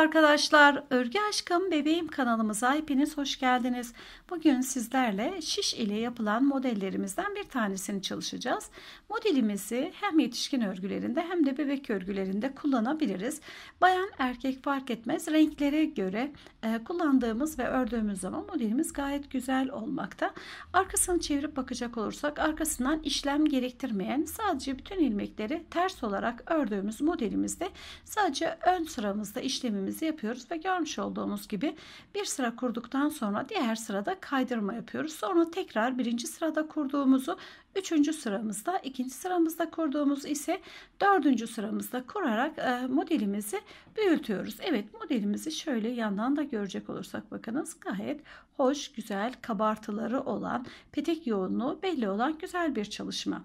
arkadaşlar, Örgü Aşkım Bebeğim kanalımıza hepiniz hoş geldiniz. Bugün sizlerle şiş ile yapılan modellerimizden bir tanesini çalışacağız. Modelimizi hem yetişkin örgülerinde hem de bebek örgülerinde kullanabiliriz. Bayan erkek fark etmez renklere göre e, kullandığımız ve ördüğümüz zaman modelimiz gayet güzel olmakta. Arkasını çevirip bakacak olursak arkasından işlem gerektirmeyen sadece bütün ilmekleri ters olarak ördüğümüz modelimizde sadece ön sıramızda işlemimiz işlemimizi yapıyoruz ve görmüş olduğumuz gibi bir sıra kurduktan sonra diğer sırada kaydırma yapıyoruz. Sonra tekrar birinci sırada kurduğumuzu üçüncü sıramızda, ikinci sıramızda kurduğumuz ise dördüncü sıramızda kurarak e, modelimizi büyütüyoruz. Evet modelimizi şöyle yandan da görecek olursak bakınız gayet hoş, güzel, kabartıları olan, petek yoğunluğu belli olan güzel bir çalışma.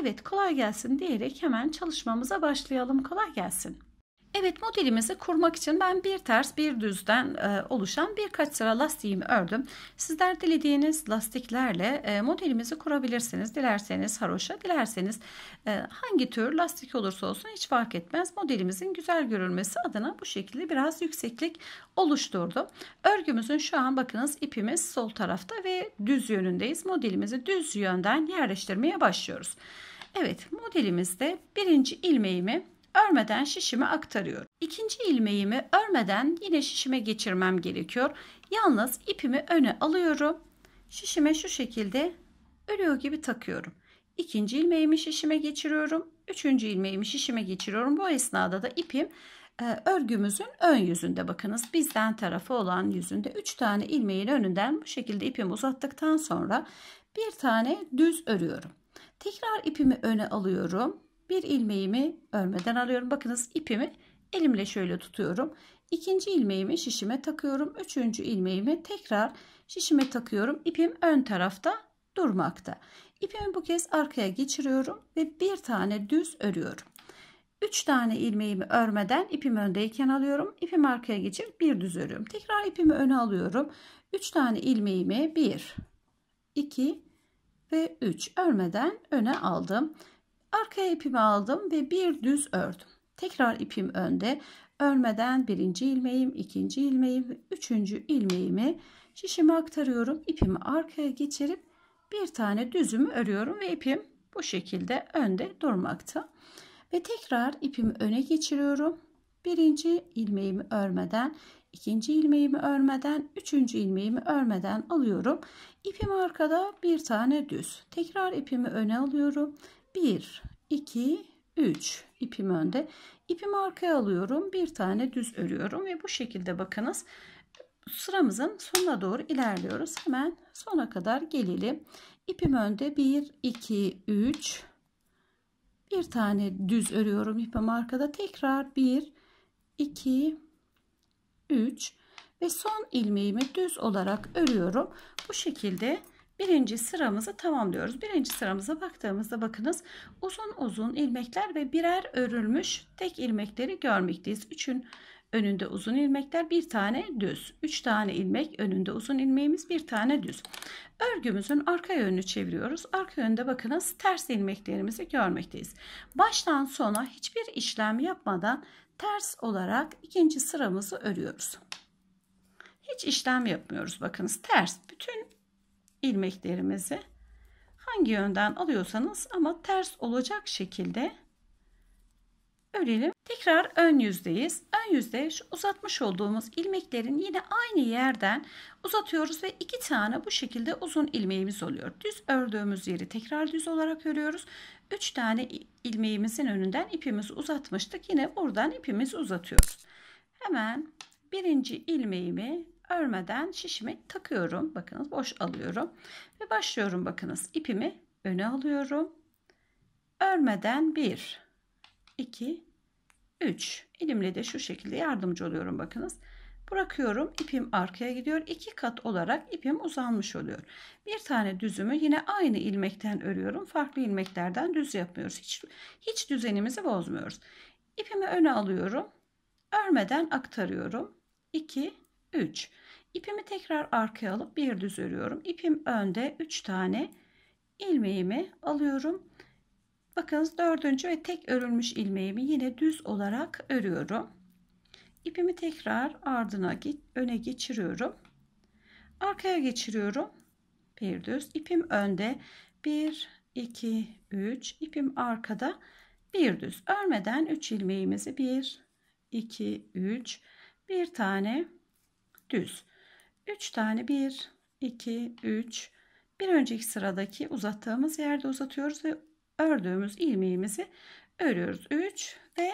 Evet kolay gelsin diyerek hemen çalışmamıza başlayalım. Kolay gelsin. Evet modelimizi kurmak için ben bir ters bir düzden e, oluşan birkaç sıra lastiğimi ördüm. Sizler dilediğiniz lastiklerle e, modelimizi kurabilirsiniz. Dilerseniz haroşa, dilerseniz e, hangi tür lastik olursa olsun hiç fark etmez. Modelimizin güzel görülmesi adına bu şekilde biraz yükseklik oluşturdum. Örgümüzün şu an bakınız ipimiz sol tarafta ve düz yönündeyiz. Modelimizi düz yönden yerleştirmeye başlıyoruz. Evet modelimizde birinci ilmeğimi örmeden şişime aktarıyorum. İkinci ilmeğimi örmeden yine şişime geçirmem gerekiyor. Yalnız ipimi öne alıyorum. Şişime şu şekilde örüyor gibi takıyorum. İkinci ilmeğimi şişime geçiriyorum. Üçüncü ilmeğimi şişime geçiriyorum. Bu esnada da ipim e, örgümüzün ön yüzünde bakınız bizden tarafı olan yüzünde 3 tane ilmeğin önünden bu şekilde ipimi uzattıktan sonra bir tane düz örüyorum. Tekrar ipimi öne alıyorum bir ilmeğimi örmeden alıyorum. Bakınız ipimi elimle şöyle tutuyorum. İkinci ilmeğimi şişime takıyorum. Üçüncü ilmeğimi tekrar şişime takıyorum. İpim ön tarafta durmakta. İpimi bu kez arkaya geçiriyorum ve bir tane düz örüyorum. Üç tane ilmeğimi örmeden ipim öndeyken alıyorum. İpimi arkaya geçirip bir düz örüyorum. Tekrar ipimi öne alıyorum. Üç tane ilmeğimi bir, iki ve üç örmeden öne aldım. Arka ipimi aldım ve bir düz ördüm. Tekrar ipim önde. Örmeden birinci ilmeğim, ikinci ilmeğim üçüncü ilmeğimi şişime aktarıyorum. ipimi arkaya geçirip bir tane düzümü örüyorum ve ipim bu şekilde önde durmakta. Ve tekrar ipimi öne geçiriyorum. Birinci ilmeğimi örmeden, ikinci ilmeğimi örmeden, üçüncü ilmeğimi örmeden alıyorum. İpim arkada bir tane düz. Tekrar ipimi öne alıyorum 1, 2, 3 ipim önde. ipimi arkaya alıyorum. Bir tane düz örüyorum ve bu şekilde bakınız sıramızın sonuna doğru ilerliyoruz. Hemen sona kadar gelelim. İpim önde 1, 2, 3. Bir tane düz örüyorum ipim arkada. Tekrar 1, 2, 3 ve son ilmeğimi düz olarak örüyorum. Bu şekilde birinci sıramızı tamamlıyoruz. Birinci sıramıza baktığımızda bakınız uzun uzun ilmekler ve birer örülmüş tek ilmekleri görmekteyiz. Üçün önünde uzun ilmekler bir tane düz. Üç tane ilmek önünde uzun ilmeğimiz bir tane düz. Örgümüzün arka yönünü çeviriyoruz. Arka yönde bakınız ters ilmeklerimizi görmekteyiz. Baştan sona hiçbir işlem yapmadan ters olarak ikinci sıramızı örüyoruz. Hiç işlem yapmıyoruz bakınız ters. Bütün ilmeklerimizi hangi yönden alıyorsanız ama ters olacak şekilde örelim. Tekrar ön yüzdeyiz. Ön yüzde şu uzatmış olduğumuz ilmeklerin yine aynı yerden uzatıyoruz ve iki tane bu şekilde uzun ilmeğimiz oluyor. Düz ördüğümüz yeri tekrar düz olarak örüyoruz. Üç tane ilmeğimizin önünden ipimizi uzatmıştık. Yine buradan ipimizi uzatıyoruz. Hemen birinci ilmeğimi örmeden şişimi takıyorum. Bakınız boş alıyorum. Ve başlıyorum bakınız. ipimi öne alıyorum. Örmeden 1, 2, 3. Elimle de şu şekilde yardımcı oluyorum bakınız. Bırakıyorum. ipim arkaya gidiyor. iki kat olarak ipim uzanmış oluyor. Bir tane düzümü yine aynı ilmekten örüyorum. Farklı ilmeklerden düz yapmıyoruz. Hiç, hiç düzenimizi bozmuyoruz. İpimi öne alıyorum. Örmeden aktarıyorum. 2 3. İpimi tekrar arkaya alıp bir düz örüyorum. İpim önde 3 tane ilmeğimi alıyorum. Bakınız dördüncü ve tek örülmüş ilmeğimi yine düz olarak örüyorum. İpimi tekrar ardına öne geçiriyorum. Arkaya geçiriyorum. Bir düz. İpim önde 1 2 3 ipim arkada bir düz. Örmeden 3 ilmeğimizi 1 2 3 bir tane düz. 3 tane 1, 2, 3. Bir önceki sıradaki uzattığımız yerde uzatıyoruz ve ördüğümüz ilmeğimizi örüyoruz. 3 ve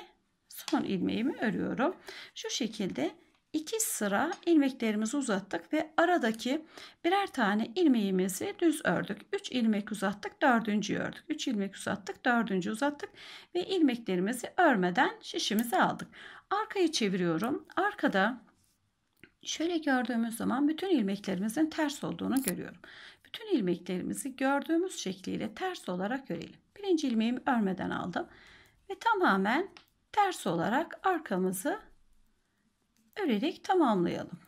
son ilmeğimi örüyorum. Şu şekilde 2 sıra ilmeklerimizi uzattık ve aradaki birer tane ilmeğimizi düz ördük. 3 ilmek uzattık, 4. ördük. 3 ilmek uzattık, 4. uzattık ve ilmeklerimizi örmeden şişimizi aldık. Arkayı çeviriyorum. Arkada şöyle gördüğümüz zaman bütün ilmeklerimizin ters olduğunu görüyorum. Bütün ilmeklerimizi gördüğümüz şekliyle ters olarak örelim. Birinci ilmeğimi örmeden aldım ve tamamen ters olarak arkamızı örerek tamamlayalım.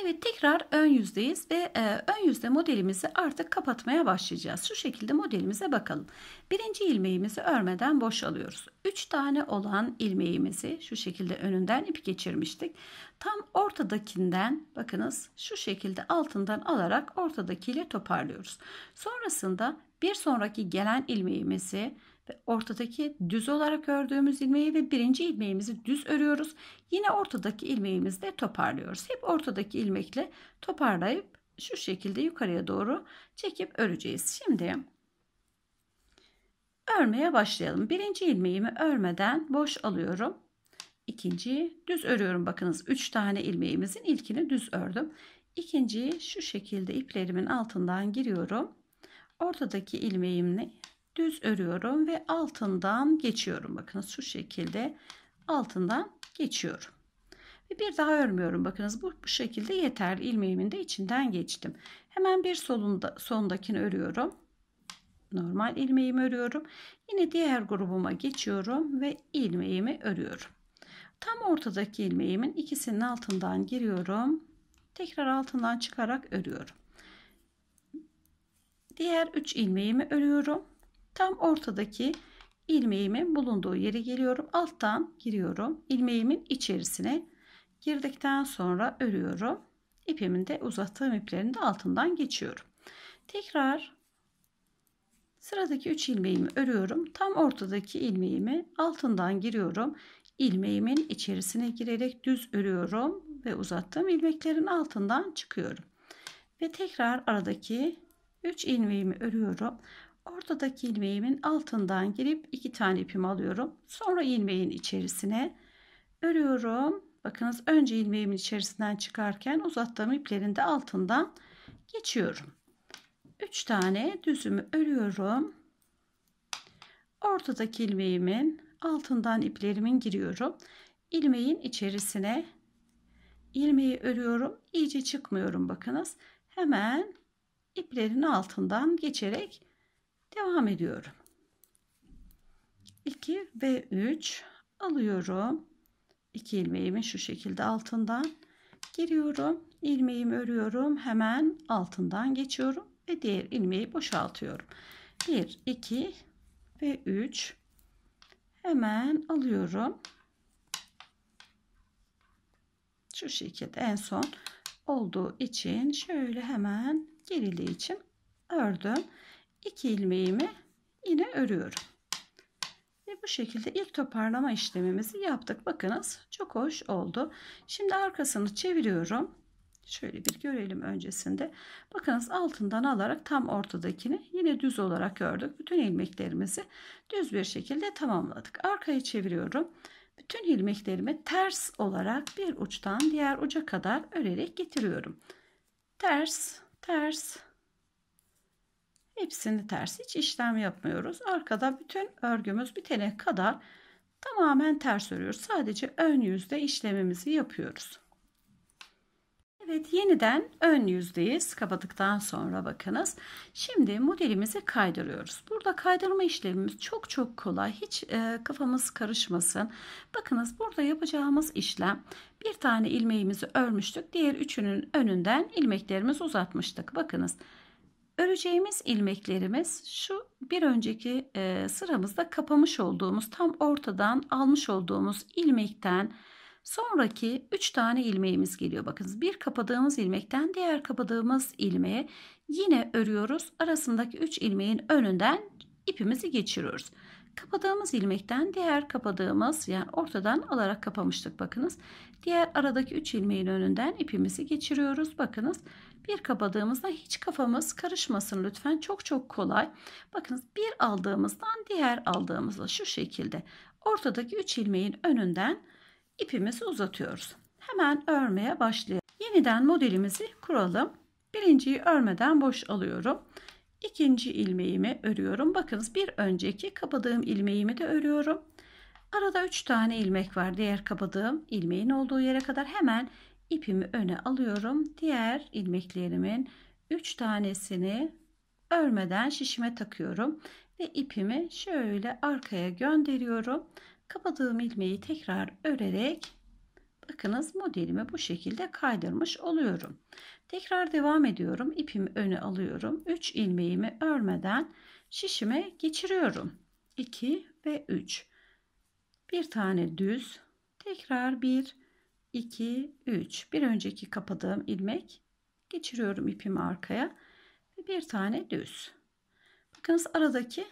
Evet tekrar ön yüzdeyiz ve e, ön yüzde modelimizi artık kapatmaya başlayacağız. Şu şekilde modelimize bakalım. Birinci ilmeğimizi örmeden boşalıyoruz. 3 tane olan ilmeğimizi şu şekilde önünden ip geçirmiştik. Tam ortadakinden bakınız şu şekilde altından alarak ortadakiyle toparlıyoruz. Sonrasında bir sonraki gelen ilmeğimizi ortadaki düz olarak ördüğümüz ilmeği ve birinci ilmeğimizi düz örüyoruz. Yine ortadaki ilmeğimizi de toparlıyoruz. Hep ortadaki ilmekle toparlayıp şu şekilde yukarıya doğru çekip öreceğiz. Şimdi örmeye başlayalım. Birinci ilmeğimi örmeden boş alıyorum. İkinciyi düz örüyorum. Bakınız 3 tane ilmeğimizin ilkini düz ördüm. İkinciyi şu şekilde iplerimin altından giriyorum. Ortadaki ilmeğimi düz örüyorum ve altından geçiyorum. Bakınız şu şekilde altından geçiyorum. Ve bir daha örmüyorum. Bakınız bu, bu şekilde yeterli. ilmeğimin de içinden geçtim. Hemen bir solunda, sondakini örüyorum. Normal ilmeğimi örüyorum. Yine diğer grubuma geçiyorum ve ilmeğimi örüyorum. Tam ortadaki ilmeğimin ikisinin altından giriyorum. Tekrar altından çıkarak örüyorum. Diğer 3 ilmeğimi örüyorum. Tam ortadaki ilmeğimin bulunduğu yere geliyorum. Alttan giriyorum. ilmeğimin içerisine girdikten sonra örüyorum. ipimin de uzattığım iplerin de altından geçiyorum. Tekrar sıradaki 3 ilmeğimi örüyorum. Tam ortadaki ilmeğimi altından giriyorum. ilmeğimin içerisine girerek düz örüyorum ve uzattığım ilmeklerin altından çıkıyorum. Ve tekrar aradaki 3 ilmeğimi örüyorum ortadaki ilmeğimin altından girip iki tane ipimi alıyorum. Sonra ilmeğin içerisine örüyorum. Bakınız önce ilmeğimin içerisinden çıkarken uzattığım iplerin de altından geçiyorum. 3 tane düzümü örüyorum. Ortadaki ilmeğimin altından iplerimin giriyorum. Ilmeğin içerisine ilmeği örüyorum. İyice çıkmıyorum bakınız. Hemen iplerin altından geçerek Devam ediyorum. 2 ve 3 alıyorum. 2 ilmeğimi şu şekilde altından giriyorum. ilmeğimi örüyorum. Hemen altından geçiyorum ve diğer ilmeği boşaltıyorum. 1 2 ve 3 hemen alıyorum. Şu şekilde en son olduğu için şöyle hemen gerili için ördüm. 2 ilmeğimi yine örüyorum. Ve bu şekilde ilk toparlama işlemimizi yaptık. Bakınız çok hoş oldu. Şimdi arkasını çeviriyorum. Şöyle bir görelim öncesinde. Bakınız altından alarak tam ortadakini yine düz olarak ördük. Bütün ilmeklerimizi düz bir şekilde tamamladık. Arkayı çeviriyorum. Bütün ilmeklerimi ters olarak bir uçtan diğer uca kadar örerek getiriyorum. Ters, ters, Hepsini ters hiç işlem yapmıyoruz. Arkada bütün örgümüz bitene kadar tamamen ters örüyoruz. Sadece ön yüzde işlemimizi yapıyoruz. Evet yeniden ön yüzdeyiz. Kapadıktan sonra bakınız. Şimdi modelimizi kaydırıyoruz. Burada kaydırma işlemimiz çok çok kolay. Hiç e, kafamız karışmasın. Bakınız burada yapacağımız işlem bir tane ilmeğimizi örmüştük. Diğer üçünün önünden ilmeklerimizi uzatmıştık. Bakınız. Öreceğimiz ilmeklerimiz şu bir önceki e, sıramızda kapamış olduğumuz tam ortadan almış olduğumuz ilmekten sonraki 3 tane ilmeğimiz geliyor. Bakınız bir kapadığımız ilmekten diğer kapadığımız ilmeğe yine örüyoruz. Arasındaki 3 ilmeğin önünden ipimizi geçiriyoruz. Kapadığımız ilmekten diğer kapadığımız yani ortadan alarak kapamıştık bakınız. Diğer aradaki 3 ilmeğin önünden ipimizi geçiriyoruz. Bakınız bir kapadığımızda hiç kafamız karışmasın lütfen. Çok çok kolay. Bakınız bir aldığımızdan diğer aldığımızda şu şekilde ortadaki 3 ilmeğin önünden ipimizi uzatıyoruz. Hemen örmeye başlayalım. Yeniden modelimizi kuralım. Birinciyi örmeden boş alıyorum ikinci ilmeğimi örüyorum. Bakınız bir önceki kapadığım ilmeğimi de örüyorum. Arada 3 tane ilmek var. Diğer kapadığım ilmeğin olduğu yere kadar hemen ipimi öne alıyorum. Diğer ilmeklerimin 3 tanesini örmeden şişime takıyorum ve ipimi şöyle arkaya gönderiyorum. Kapadığım ilmeği tekrar örerek bakınız modelimi bu şekilde kaydırmış oluyorum. Tekrar devam ediyorum. İpimi öne alıyorum. 3 ilmeğimi örmeden şişime geçiriyorum. 2 ve 3. Bir tane düz. Tekrar 1 2 3. Bir önceki kapadığım ilmek geçiriyorum ipimi arkaya ve bir tane düz. Bakınız aradaki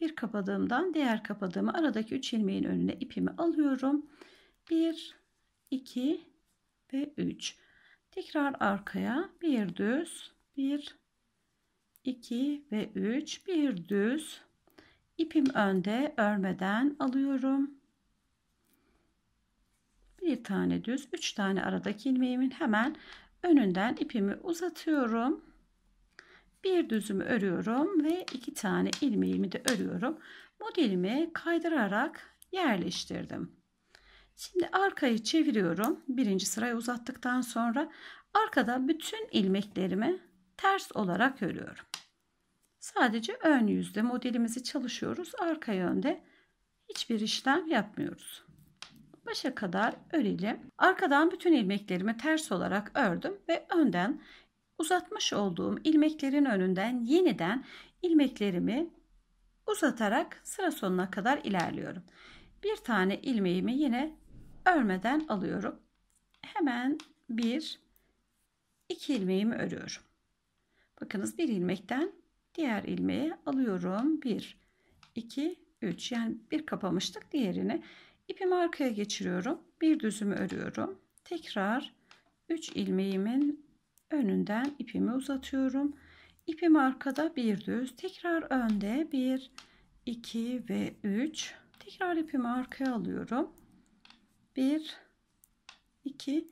bir kapadığımdan diğer kapadığımı aradaki 3 ilmeğin önüne ipimi alıyorum. 1 2 ve 3. Tekrar arkaya bir düz, bir, iki ve üç, bir düz. İpim önde örmeden alıyorum. Bir tane düz, üç tane aradaki ilmeğimin hemen önünden ipimi uzatıyorum. Bir düzümü örüyorum ve iki tane ilmeğimi de örüyorum. Modelimi kaydırarak yerleştirdim. Şimdi arkayı çeviriyorum. Birinci sırayı uzattıktan sonra arkada bütün ilmeklerimi ters olarak örüyorum. Sadece ön yüzde modelimizi çalışıyoruz. Arka yönde hiçbir işlem yapmıyoruz. Başa kadar örelim. Arkadan bütün ilmeklerimi ters olarak ördüm ve önden uzatmış olduğum ilmeklerin önünden yeniden ilmeklerimi uzatarak sıra sonuna kadar ilerliyorum. Bir tane ilmeğimi yine örmeden alıyorum. Hemen bir iki ilmeğimi örüyorum. Bakınız bir ilmekten diğer ilmeğe alıyorum. Bir, iki, üç. yani bir kapamıştık diğerini. İpimi arkaya geçiriyorum. Bir düzümü örüyorum. Tekrar 3 ilmeğimin önünden ipimi uzatıyorum. İpim arkada bir düz. Tekrar önde 1, 2 ve 3. Tekrar ipimi arkaya alıyorum. 1 2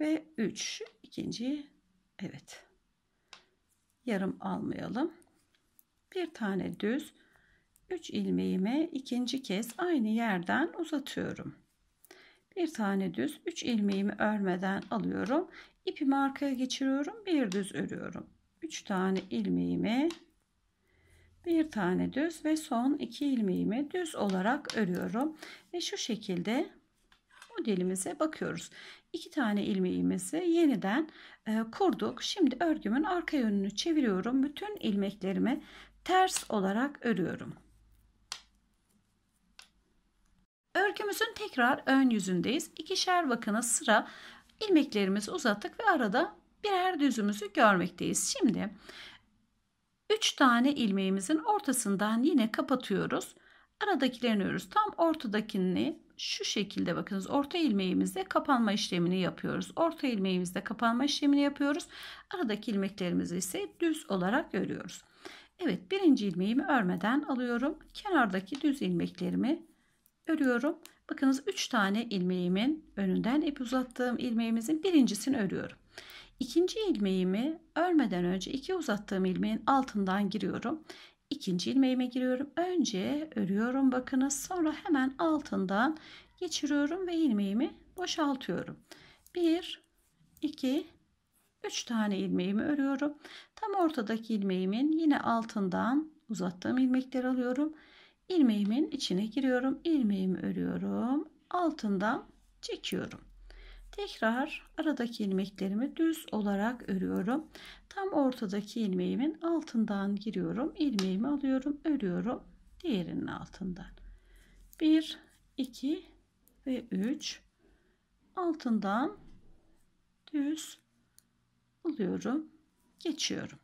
ve 3 ikinciyi evet yarım almayalım bir tane düz 3 ilmeğimi ikinci kez aynı yerden uzatıyorum bir tane düz 3 ilmeğimi örmeden alıyorum ipimi arkaya geçiriyorum bir düz örüyorum 3 tane ilmeğimi bir tane düz ve son iki ilmeğimi düz olarak örüyorum ve şu şekilde modelimize bakıyoruz. İki tane ilmeğimizi yeniden e, kurduk. Şimdi örgümün arka yönünü çeviriyorum. Bütün ilmeklerimi ters olarak örüyorum. Örgümüzün tekrar ön yüzündeyiz. İkişer bakınız sıra ilmeklerimizi uzattık ve arada birer düzümüzü görmekteyiz. Şimdi 3 tane ilmeğimizin ortasından yine kapatıyoruz. Aradakilerini örüyoruz. Tam ortadakini şu şekilde bakınız orta ilmeğimizde kapanma işlemini yapıyoruz. Orta ilmeğimizde kapanma işlemini yapıyoruz. Aradaki ilmeklerimizi ise düz olarak örüyoruz. Evet birinci ilmeğimi örmeden alıyorum. Kenardaki düz ilmeklerimi örüyorum. Bakınız 3 tane ilmeğimin önünden ip uzattığım ilmeğimizin birincisini örüyorum. İkinci ilmeğimi örmeden önce iki uzattığım ilmeğin altından giriyorum ikinci ilmeğime giriyorum. Önce örüyorum bakınız. Sonra hemen altından geçiriyorum ve ilmeğimi boşaltıyorum. 1 2 3 tane ilmeğimi örüyorum. Tam ortadaki ilmeğimin yine altından uzattığım ilmekleri alıyorum. Ilmeğimin içine giriyorum. ilmeğimi örüyorum. Altından çekiyorum. Tekrar aradaki ilmeklerimi düz olarak örüyorum. Tam ortadaki ilmeğimin altından giriyorum. ilmeğimi alıyorum, örüyorum. Diğerinin altından. 1, 2 ve 3 altından düz alıyorum. Geçiyorum.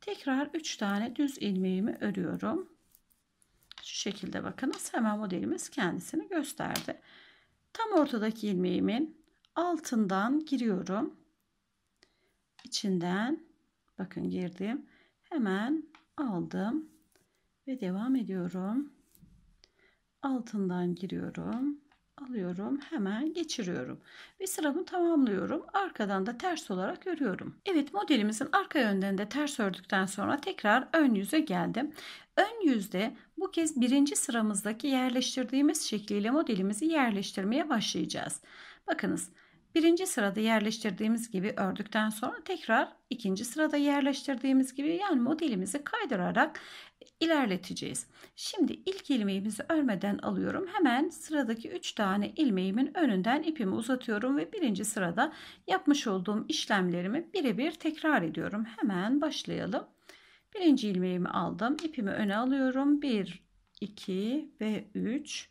Tekrar 3 tane düz ilmeğimi örüyorum. Şu şekilde bakınız hemen modelimiz kendisini gösterdi. Tam ortadaki ilmeğimin altından giriyorum. içinden bakın girdim. Hemen aldım ve devam ediyorum. Altından giriyorum. Alıyorum, hemen geçiriyorum ve sıramı tamamlıyorum. Arkadan da ters olarak örüyorum. Evet, modelimizin arka yönden de ters ördükten sonra tekrar ön yüze geldim. Ön yüzde bu kez birinci sıramızdaki yerleştirdiğimiz şekliyle modelimizi yerleştirmeye başlayacağız. Bakınız, Birinci sırada yerleştirdiğimiz gibi ördükten sonra tekrar ikinci sırada yerleştirdiğimiz gibi yani modelimizi kaydırarak ilerleteceğiz. Şimdi ilk ilmeğimizi örmeden alıyorum. Hemen sıradaki 3 tane ilmeğimin önünden ipimi uzatıyorum ve birinci sırada yapmış olduğum işlemlerimi birebir tekrar ediyorum. Hemen başlayalım. Birinci ilmeğimi aldım. ipimi öne alıyorum. 1, 2 ve 3.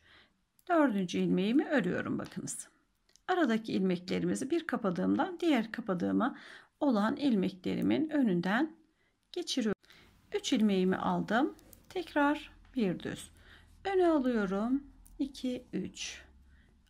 Dördüncü ilmeğimi örüyorum bakınız aradaki ilmeklerimizi bir kapadığımdan diğer kapadığıma olan ilmeklerimin önünden geçiriyorum. 3 ilmeğimi aldım. Tekrar bir düz. Öne alıyorum. 2 3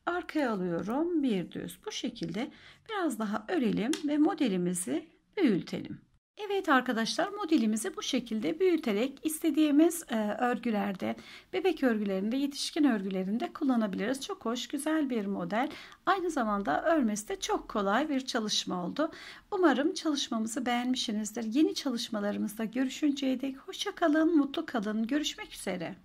arkaya alıyorum bir düz bu şekilde biraz daha örelim ve modelimizi büyütelim Evet arkadaşlar modelimizi bu şekilde büyüterek istediğimiz e, örgülerde bebek örgülerinde yetişkin örgülerinde kullanabiliriz. Çok hoş güzel bir model. Aynı zamanda örmesi de çok kolay bir çalışma oldu. Umarım çalışmamızı beğenmişsinizdir. Yeni çalışmalarımızda görüşünceye dek hoşça kalın, mutlu kalın. Görüşmek üzere.